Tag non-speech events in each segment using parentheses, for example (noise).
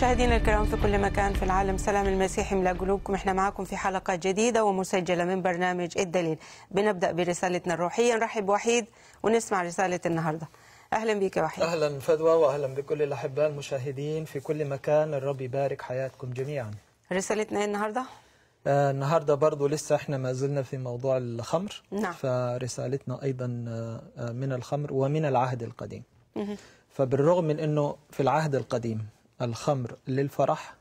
مشاهدينا الكرام في كل مكان في العالم سلام المسيح ملا قلوبكم احنا معاكم في حلقة جديدة ومسجلة من برنامج الدليل بنبدأ برسالتنا الروحية نرحب وحيد ونسمع رسالة النهاردة أهلا بك يا وحيد أهلا فدوى وأهلا بكل الأحباء المشاهدين في كل مكان الرب يبارك حياتكم جميعا رسالتنا إيه النهاردة آه النهارده برضه لسه احنا ما زلنا في موضوع الخمر نعم. فرسالتنا ايضا آه، من الخمر ومن العهد القديم مه. فبالرغم من انه في العهد القديم الخمر للفرح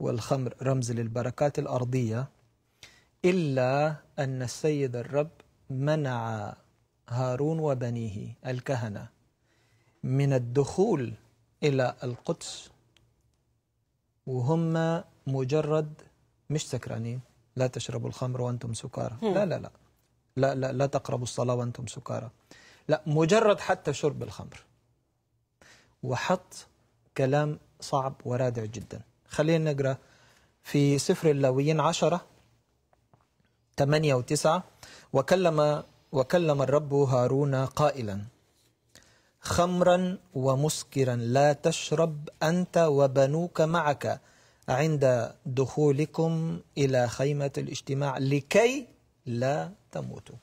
والخمر رمز للبركات الأرضية إلا أن السيد الرب منع هارون وبنيه الكهنة من الدخول إلى القدس وهم مجرد مش سكرانين لا تشربوا الخمر وأنتم سكارى لا لا لا لا لا, لا تقربوا الصلاة وأنتم سكارى لا مجرد حتى شرب الخمر وحط كلام صعب ورادع جدا خلينا نقرأ في سفر اللاويين عشرة ثمانية وتسعة وكلم وكلم الرب هارون قائلا خمرا ومسكرا لا تشرب أنت وبنوك معك عند دخولكم إلى خيمة الاجتماع لكي لا تموتوا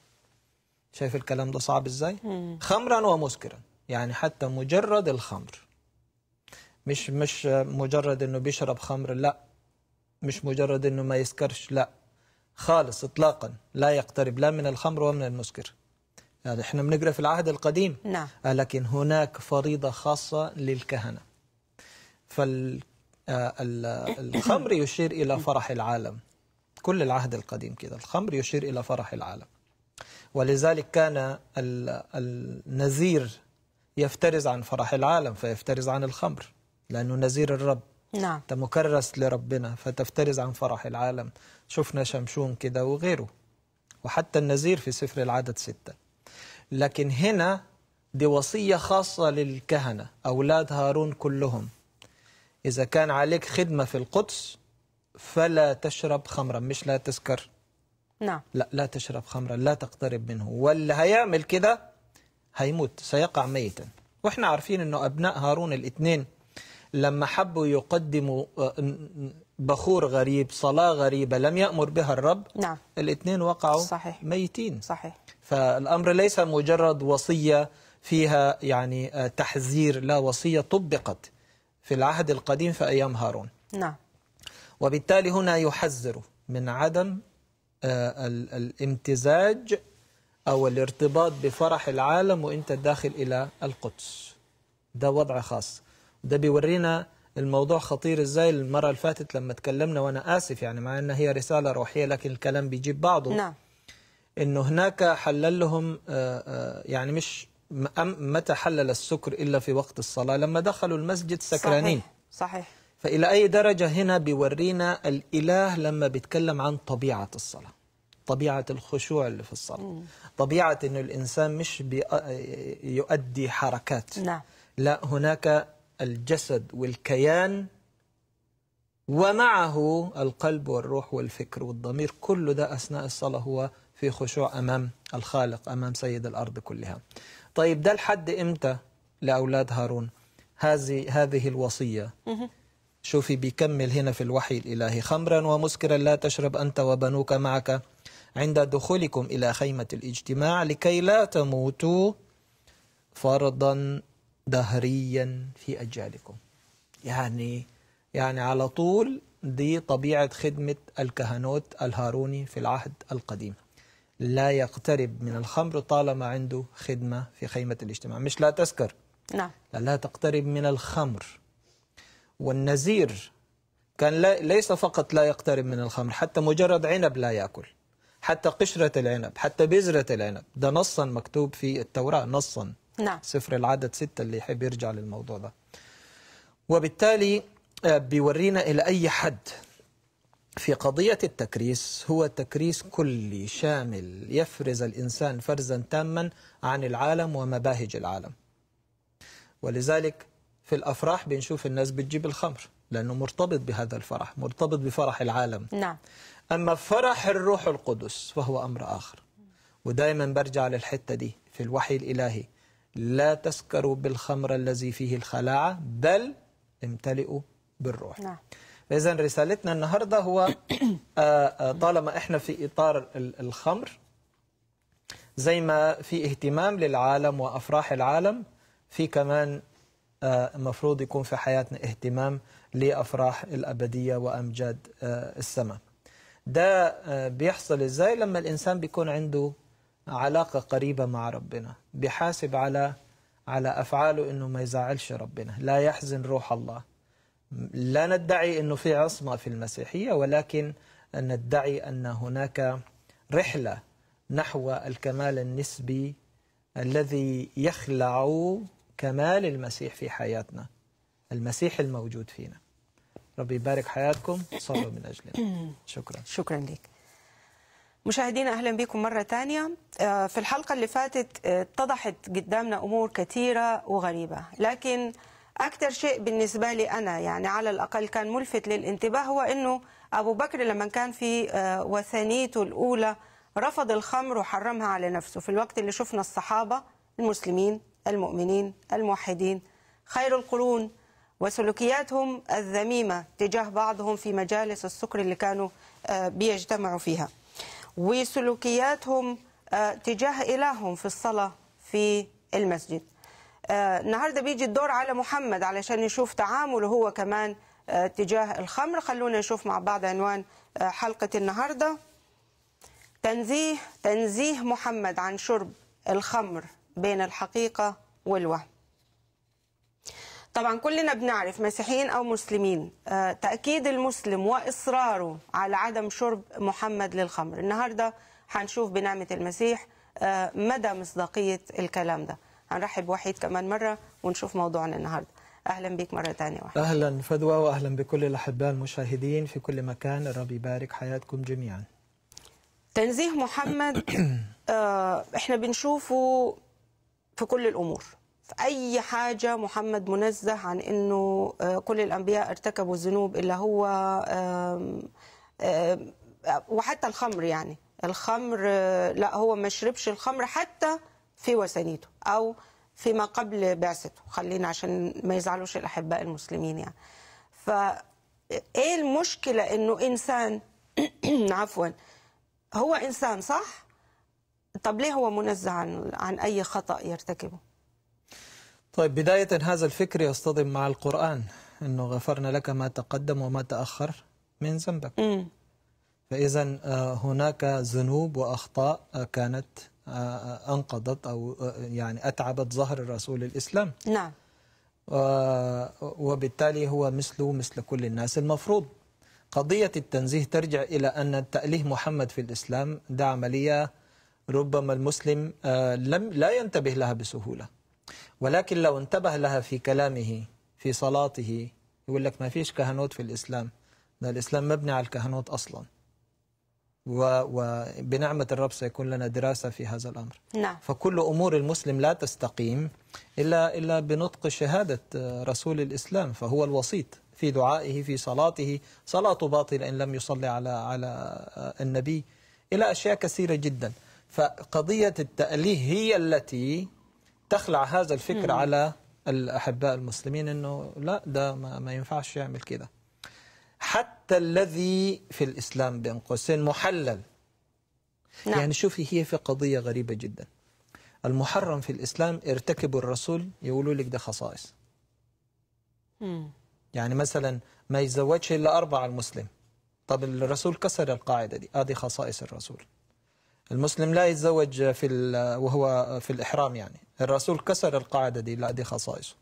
شايف الكلام ده صعب ازاي خمرا ومسكرا يعني حتى مجرد الخمر مش مش مجرد انه بيشرب خمر لا مش مجرد انه ما يسكرش لا خالص اطلاقا لا يقترب لا من الخمر ولا من المسكر هذا احنا بنقرا في العهد القديم نعم لكن هناك فريضه خاصه للكهنه فالخمر آه، يشير الى فرح العالم كل العهد القديم كذا الخمر يشير الى فرح العالم ولذلك كان النذير يفترز عن فرح العالم فيفترز عن الخمر لأنه نذير الرب نعم أنت مكرس لربنا فتفترز عن فرح العالم شفنا شمشون كده وغيره وحتى النذير في سفر العدد ستة لكن هنا دي وصية خاصة للكهنة أولاد هارون كلهم إذا كان عليك خدمة في القدس فلا تشرب خمرا مش لا تسكر نعم لا لا تشرب خمرا لا تقترب منه واللي هيعمل كده هيموت سيقع ميتا واحنا عارفين انه ابناء هارون الاثنين لما حبوا يقدموا آه، بخور غريب صلاة غريبة لم يأمر بها الرب نعم الاثنين وقعوا صحيح. ميتين صحيح فالأمر ليس مجرد وصية فيها يعني آه، تحذير لا وصية طبقت في العهد القديم في أيام هارون نعم وبالتالي هنا يحذر من عدم آه، الامتزاج أو الارتباط بفرح العالم وإنت داخل إلى القدس ده وضع خاص ده بيورينا الموضوع خطير ازاي المرة اللي فاتت لما اتكلمنا وانا اسف يعني مع ان هي رسالة روحية لكن الكلام بيجيب بعضه نعم انه هناك حلل لهم آه، آه، يعني مش متى حلل السكر الا في وقت الصلاة لما دخلوا المسجد سكرانين صحيح, صحيح. فإلى أي درجة هنا بيورينا الإله لما بيتكلم عن طبيعة الصلاة طبيعة الخشوع اللي في الصلاة مم. طبيعة أن الإنسان مش بيؤدي آه، حركات نعم. لا هناك الجسد والكيان ومعه القلب والروح والفكر والضمير كل ده أثناء الصلاة هو في خشوع أمام الخالق أمام سيد الأرض كلها طيب ده لحد إمتى لأولاد هارون هذه هذه الوصية شوفي بيكمل هنا في الوحي الإلهي خمرا ومسكرا لا تشرب أنت وبنوك معك عند دخولكم إلى خيمة الاجتماع لكي لا تموتوا فرضا دهريا في أجيالكم يعني يعني على طول دي طبيعة خدمة الكهنوت الهاروني في العهد القديم لا يقترب من الخمر طالما عنده خدمة في خيمة الاجتماع مش لا تسكر نعم لا, لا تقترب من الخمر والنزير كان لا ليس فقط لا يقترب من الخمر حتى مجرد عنب لا يأكل حتى قشرة العنب حتى بذرة العنب ده نصا مكتوب في التوراة نصا نعم. سفر العدد ستة اللي يحب يرجع للموضوع ده وبالتالي آه، بيورينا إلى أي حد في قضية التكريس هو تكريس كلي شامل يفرز الإنسان فرزا تاما عن العالم ومباهج العالم ولذلك في الأفراح بنشوف الناس بتجيب الخمر لأنه مرتبط بهذا الفرح مرتبط بفرح العالم نعم. أما فرح الروح القدس فهو أمر آخر ودائما برجع للحتة دي في الوحي الإلهي لا تسكروا بالخمر الذي فيه الخلاعة بل امتلئوا بالروح نعم. إذا رسالتنا النهاردة هو آه، آه، طالما إحنا في إطار الخمر زي ما في اهتمام للعالم وأفراح العالم في كمان آه، مفروض يكون في حياتنا اهتمام لأفراح الأبدية وأمجاد السماء ده بيحصل إزاي لما الإنسان بيكون عنده علاقة قريبة مع ربنا بحاسب على على أفعاله أنه ما يزعلش ربنا لا يحزن روح الله لا ندعي أنه في عصمة في المسيحية ولكن ندعي أن هناك رحلة نحو الكمال النسبي الذي يخلع كمال المسيح في حياتنا المسيح الموجود فينا ربي يبارك حياتكم صلوا من أجلنا (clears throat) شكرا شكرا لك مشاهدينا اهلا بكم مره ثانيه آه، في الحلقه اللي فاتت آه، اتضحت قدامنا امور كثيره وغريبه لكن اكثر شيء بالنسبه لي انا يعني على الاقل كان ملفت للانتباه هو انه ابو بكر لما كان في آه، وثنيته الاولى رفض الخمر وحرمها على نفسه في الوقت اللي شفنا الصحابه المسلمين المؤمنين الموحدين خير القرون وسلوكياتهم الذميمه تجاه بعضهم في مجالس السكر اللي كانوا بيجتمعوا فيها وسلوكياتهم آه، تجاه إلههم في الصلاة في المسجد آه، النهاردة بيجي الدور على محمد علشان يشوف تعامله هو كمان آه، تجاه الخمر خلونا نشوف مع بعض عنوان حلقة النهاردة تنزيه تنزيه محمد عن شرب الخمر بين الحقيقة والوهم طبعا كلنا بنعرف مسيحيين او مسلمين آه، تاكيد المسلم واصراره على عدم شرب محمد للخمر النهارده هنشوف بنعمه المسيح آه، مدى مصداقيه الكلام ده هنرحب وحيد كمان مره ونشوف موضوعنا النهارده اهلا بك مره ثانيه وحيد اهلا فدوى واهلا بكل الاحباء المشاهدين في كل مكان الرب يبارك حياتكم جميعا تنزيه محمد (clears throat) آه، احنا بنشوفه في كل الامور اي حاجه محمد منزه عن انه آه، كل الانبياء ارتكبوا الذنوب الا هو وحتى الخمر يعني الخمر آه، لا هو ما شربش الخمر حتى في وثنيته او فيما قبل بعثته خلينا عشان ما يزعلوش الاحباء المسلمين يعني ف ايه المشكله انه انسان (clears throat) عفوا هو انسان صح طب ليه هو منزه عن عن اي خطا يرتكبه طيب بداية هذا الفكر يصطدم مع القرآن أنه غفرنا لك ما تقدم وما تأخر من ذنبك فإذا آه، هناك ذنوب وأخطاء آه، كانت آه، أنقضت أو يعني أتعبت ظهر الرسول الإسلام نعم وبالتالي هو مثله مثل كل الناس المفروض قضية التنزيه ترجع إلى أن تأليه محمد في الإسلام ده عملية ربما المسلم لم لا ينتبه لها بسهولة ولكن لو انتبه لها في كلامه في صلاته يقول لك ما فيش كهنوت في الإسلام ده الإسلام مبني على الكهنوت أصلا وبنعمة الرب سيكون لنا دراسة في هذا الأمر نعم. فكل أمور المسلم لا تستقيم إلا, إلا بنطق شهادة رسول الإسلام فهو الوسيط في دعائه في صلاته صلاته باطلة إن لم يصلي على, على النبي إلى أشياء كثيرة جدا فقضية التأليه هي التي تخلع هذا الفكر على الأحباء المسلمين أنه لا ده ما, ما ينفعش يعمل كده حتى الذي في الإسلام بين قوسين محلل نعم. يعني شوفي هي في قضية غريبة جدا المحرم في الإسلام ارتكب الرسول يقولوا لك ده خصائص مم. يعني مثلا ما يتزوجش إلا أربعة المسلم طب الرسول كسر القاعدة دي هذه آه، خصائص الرسول المسلم لا يتزوج في وهو في الإحرام يعني الرسول كسر القاعدة دي لا دي خصائصه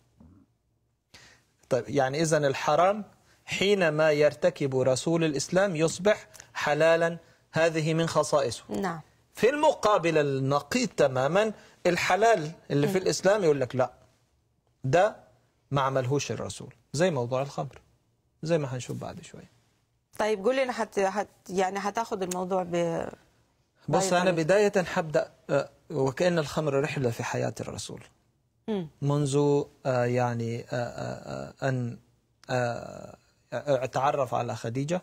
طيب يعني إذا الحرام حينما يرتكب رسول الإسلام يصبح حلالا هذه من خصائصه نعم في المقابل النقيض تماما الحلال اللي في الإسلام يقول لك لا ده ما عملهوش الرسول زي موضوع الخمر زي ما هنشوف بعد شوية طيب قول لنا حت... حت... يعني هتاخد الموضوع ب بص أنا طيب. بداية هبدأ آه، وكأن الخمر رحلة في حياة الرسول منذ آه، يعني آه، آه، أن اتعرف على خديجة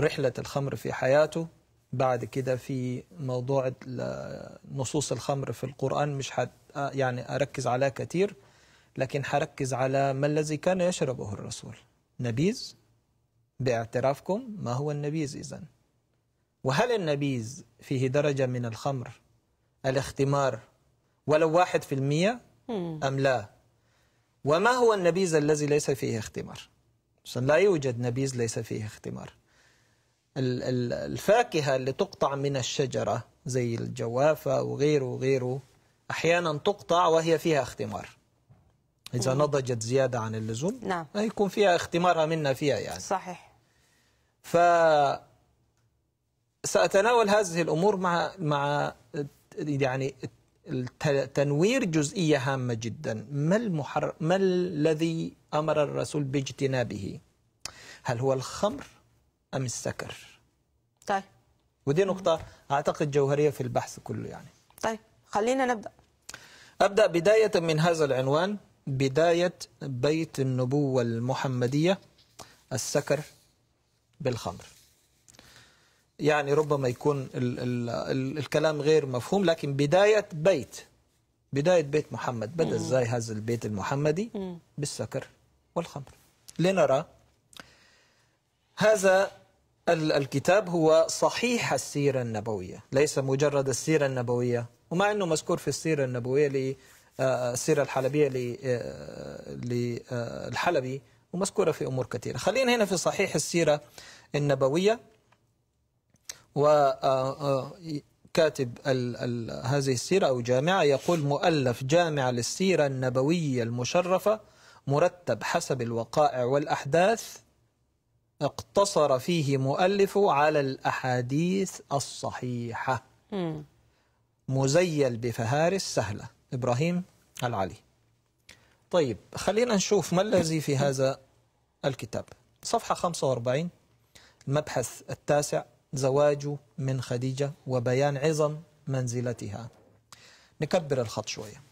رحلة الخمر في حياته بعد كده في موضوع نصوص الخمر في القرآن مش حد يعني أركز عليها كتير لكن حركز على ما الذي كان يشربه الرسول نبيذ باعترافكم ما هو النبيذ إذن وهل النبيذ فيه درجة من الخمر الاختمار ولو واحد في المية أم لا وما هو النبيذ الذي ليس فيه اختمار لا يوجد نبيذ ليس فيه اختمار الفاكهة اللي تقطع من الشجرة زي الجوافة وغيره وغيره أحيانا تقطع وهي فيها اختمار إذا نضجت زيادة عن اللزوم نعم. يكون فيها اختمارها منا فيها يعني صحيح ف سأتناول هذه الأمور مع مع يعني تنوير جزئية هامة جدا ما, المحر ما الذي أمر الرسول باجتنابه هل هو الخمر أم السكر طيب ودي نقطة أعتقد جوهرية في البحث كله يعني طيب خلينا نبدأ أبدأ بداية من هذا العنوان بداية بيت النبوة المحمدية السكر بالخمر يعني ربما يكون ال ال ال الكلام غير مفهوم لكن بداية بيت بداية بيت محمد بدأ ازاي هذا البيت المحمدي بالسكر والخمر لنرى هذا الكتاب هو صحيح السيرة النبوية ليس مجرد السيرة النبوية ومع أنه مذكور في السيرة النبوية للسيرة آه، آه، الحلبية للحلبي آه، ومذكورة في أمور كثيرة خلينا هنا في صحيح السيرة النبوية وكاتب آه، آه، هذه السيرة أو جامعة يقول مؤلف جامع للسيرة النبوية المشرفة مرتب حسب الوقائع والأحداث اقتصر فيه مؤلفه على الأحاديث الصحيحة مزيل بفهارس سهلة إبراهيم العلي طيب خلينا نشوف ما الذي في هذا الكتاب صفحة 45 المبحث التاسع زواجه من خديجة وبيان عظم منزلتها نكبر الخط شوية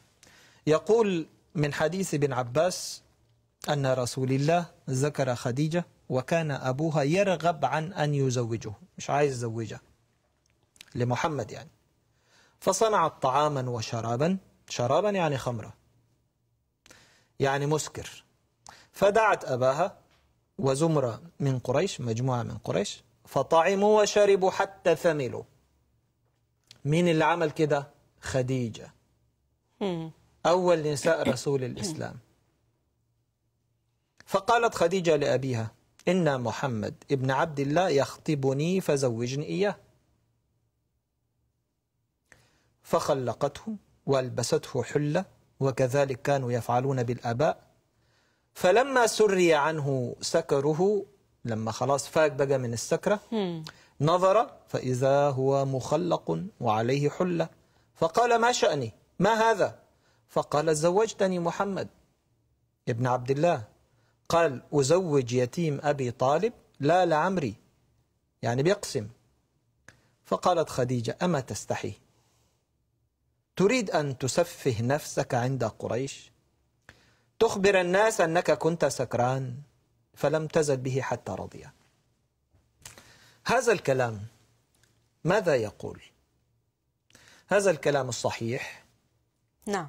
يقول من حديث ابن عباس أن رسول الله ذكر خديجة وكان أبوها يرغب عن أن يزوجه مش عايز زوجة لمحمد يعني فصنعت طعاما وشرابا شرابا يعني خمرة يعني مسكر فدعت أباها وزمرة من قريش مجموعة من قريش فطعموا وشربوا حتى ثملوا مين اللي عمل كده خديجة أول نساء رسول الإسلام فقالت خديجة لأبيها إن محمد ابن عبد الله يخطبني فزوجني إياه فخلقته والبسته حله وكذلك كانوا يفعلون بالاباء فلما سري عنه سكره لما خلاص فاق بقى من السكرة نظر فإذا هو مخلق وعليه حلة فقال ما شأني ما هذا فقال زوجتني محمد ابن عبد الله قال أزوج يتيم أبي طالب لا لعمري يعني بيقسم فقالت خديجة أما تستحي تريد أن تسفه نفسك عند قريش تخبر الناس أنك كنت سكران فلم تزل به حتى رضي هذا الكلام ماذا يقول هذا الكلام الصحيح نعم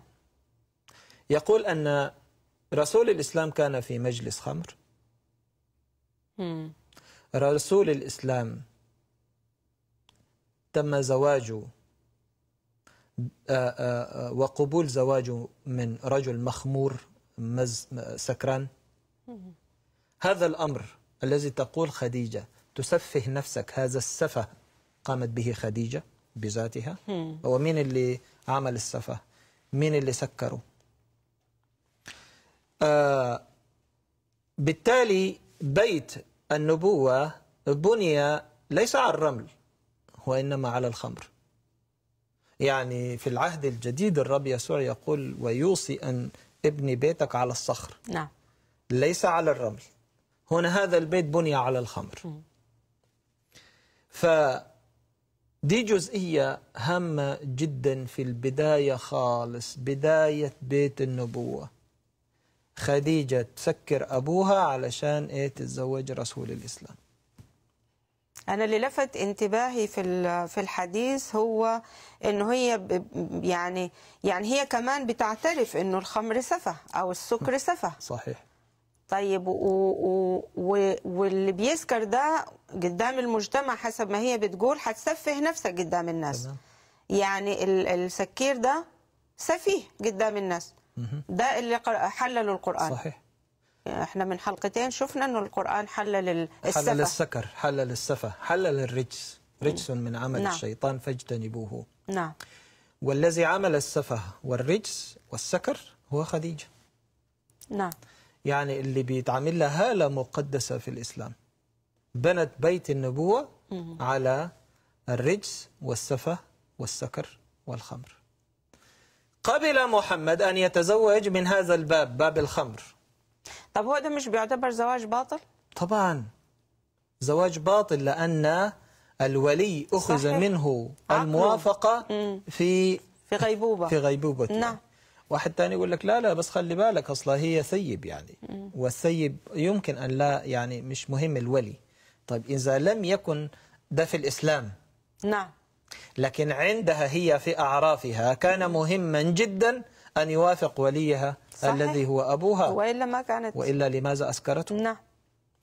يقول أن رسول الإسلام كان في مجلس خمر رسول الإسلام تم زواجه آه، آه، آه، وقبول زواجه من رجل مخمور سكران هذا الأمر الذي تقول خديجة تسفه نفسك هذا السفه قامت به خديجة بذاتها هو مين اللي عمل السفه مين اللي سكره آه بالتالي بيت النبوة بني ليس على الرمل وإنما على الخمر يعني في العهد الجديد الرب يسوع يقول ويوصي أن ابني بيتك على الصخر نعم ليس على الرمل هنا هذا البيت بني على الخمر فدي جزئية هامة جدا في البداية خالص بداية بيت النبوة خديجة تسكر أبوها علشان إيه تتزوج رسول الإسلام أنا اللي لفت انتباهي في في الحديث هو إنه هي يعني يعني هي كمان بتعترف إنه الخمر سفه أو السكر سفه صحيح طيب و... و... و... واللي بيسكر ده قدام المجتمع حسب ما هي بتقول هتسفه نفسك قدام الناس يعني السكير ده سفيه قدام الناس ده اللي حللوا القرآن صحيح احنا من حلقتين شفنا انه القرآن حلل السفه حلل السكر حلل السفه حلل الرجس رجس من عمل نعم. الشيطان فاجتنبوه نعم والذي عمل السفه والرجس والسكر هو خديجه نعم يعني اللي بيتعامل لها هالة مقدسة في الإسلام بنت بيت النبوة على الرجس والسفة والسكر والخمر قبل محمد أن يتزوج من هذا الباب باب الخمر طب هو ده مش بيعتبر زواج باطل؟ طبعا زواج باطل لأن الولي أخذ صحيح. منه الموافقة في في غيبوبة في غيبوبة نعم واحد ثاني يقول لك لا لا بس خلي بالك اصلا هي ثيب يعني والثيب يمكن ان لا يعني مش مهم الولي طيب اذا لم يكن ده في الاسلام نعم لكن عندها هي في اعرافها كان مهما جدا ان يوافق وليها صحيح. الذي هو ابوها والا ما كانت والا لماذا اسكرته نعم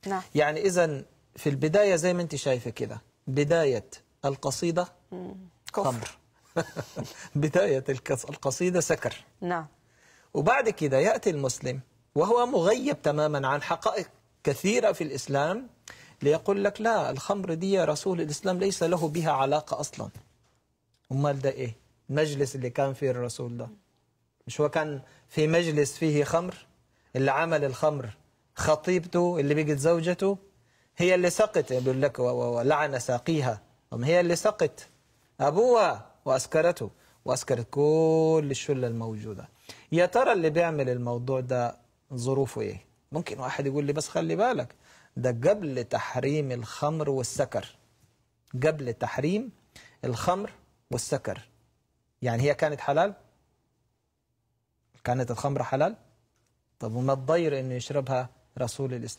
نعم يعني اذا في البدايه زي ما انت شايفه كده بدايه القصيده كفر خمر (laughs) بداية القصيدة سكر نعم وبعد كده يأتي المسلم وهو مغيب تماما عن حقائق كثيرة في الإسلام ليقول لك لا الخمر دي يا رسول الإسلام ليس له بها علاقة أصلا أمال ده إيه المجلس اللي كان فيه الرسول ده مش هو كان في مجلس فيه خمر اللي عمل الخمر خطيبته اللي بقت زوجته هي اللي سقط يقول لك ولعن ساقيها هي اللي سقط أبوها وأسكرته وأسكرت كل الشلة الموجودة يا ترى اللي بيعمل الموضوع ده ظروفه إيه ممكن واحد يقول لي بس خلي بالك ده قبل تحريم الخمر والسكر قبل تحريم الخمر والسكر يعني هي كانت حلال كانت الخمر حلال طب وما الضير أنه يشربها رسول الإسلام